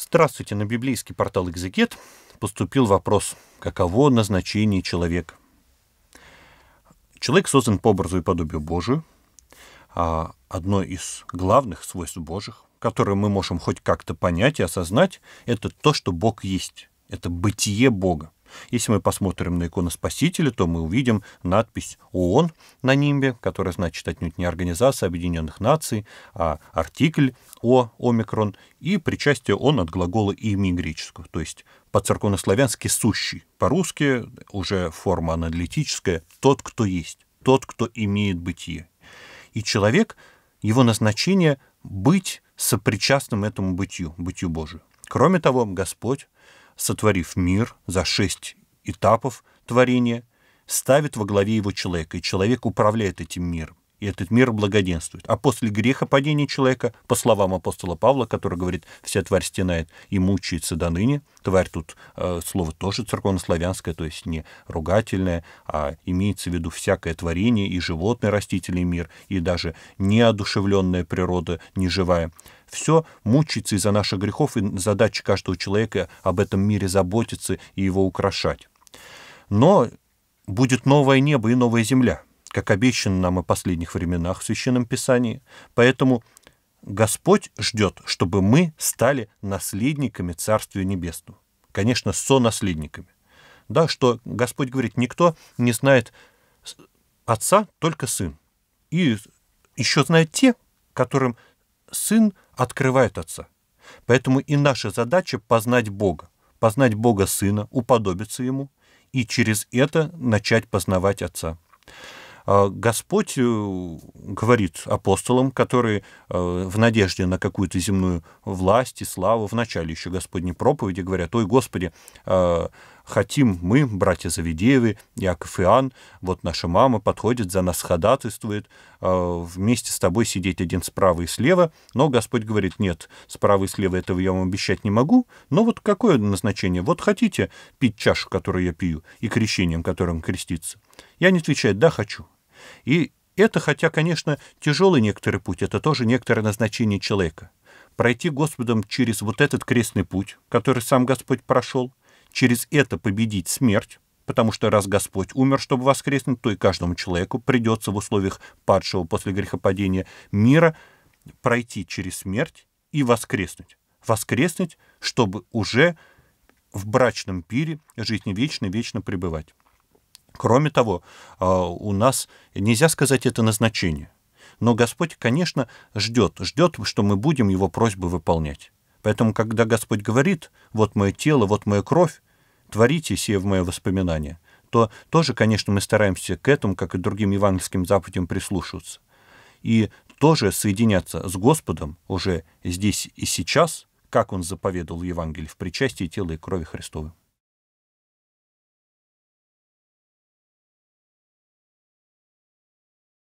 Здравствуйте, на библейский портал «Экзегет» поступил вопрос, каково назначение человека. Человек создан по образу и подобию Божию. А одно из главных свойств Божьих, которое мы можем хоть как-то понять и осознать, это то, что Бог есть. Это бытие Бога. Если мы посмотрим на икону Спасителя, то мы увидим надпись ООН на нимбе, которая значит отнюдь не Организация Объединенных Наций, а артикль О, омикрон, и причастие «он» от глагола имени греческого, то есть по-церковнославянски «сущий», по-русски уже форма аналитическая «тот, кто есть», «тот, кто имеет бытие». И человек, его назначение — быть сопричастным этому бытию, бытию Божию. Кроме того, Господь сотворив мир за шесть этапов творения, ставит во главе его человека, и человек управляет этим миром и этот мир благоденствует. А после греха падения человека, по словам апостола Павла, который говорит, вся тварь стенает и мучается до ныне, тварь тут э, слово тоже церковнославянское, то есть не ругательное, а имеется в виду всякое творение, и животный растительный мир, и даже неодушевленная природа, неживая. Все мучается из-за наших грехов, и задача каждого человека об этом мире заботиться и его украшать. Но будет новое небо и новая земля — как обещано нам и в последних временах в Священном Писании. Поэтому Господь ждет, чтобы мы стали наследниками Царствия Небесного. Конечно, сонаследниками. Да, что Господь говорит, никто не знает отца, только сын. И еще знает те, которым сын открывает отца. Поэтому и наша задача познать Бога, познать Бога Сына, уподобиться Ему и через это начать познавать Отца. А, Господь э, говорит апостолам, которые э, в надежде на какую-то земную власть и славу в начале еще Господней проповеди говорят, ой, Господи, э, хотим мы, братья Завидеевы, Яков и Иоанн, вот наша мама подходит, за нас ходатайствует, вместе с тобой сидеть один справа и слева, но Господь говорит, нет, справа и слева этого я вам обещать не могу, но вот какое назначение? Вот хотите пить чашу, которую я пью, и крещением, которым креститься? Я не отвечаю, да, хочу. И это, хотя, конечно, тяжелый некоторый путь, это тоже некоторое назначение человека. Пройти Господом через вот этот крестный путь, который сам Господь прошел, через это победить смерть, потому что раз Господь умер, чтобы воскреснуть, то и каждому человеку придется в условиях падшего после грехопадения мира пройти через смерть и воскреснуть. Воскреснуть, чтобы уже в брачном пире жизни вечно, вечно пребывать. Кроме того, а, у нас, нельзя сказать, это назначение. Но Господь, конечно, ждет, ждет, что мы будем Его просьбы выполнять. Поэтому, когда Господь говорит, вот мое тело, вот моя кровь, творите сие в мое воспоминание, то тоже, конечно, мы стараемся к этому, как и другим евангельским заповедям, прислушиваться. И тоже соединяться с Господом уже здесь и сейчас, как Он заповедал в Евангелии, в причастии тела и крови Христовой.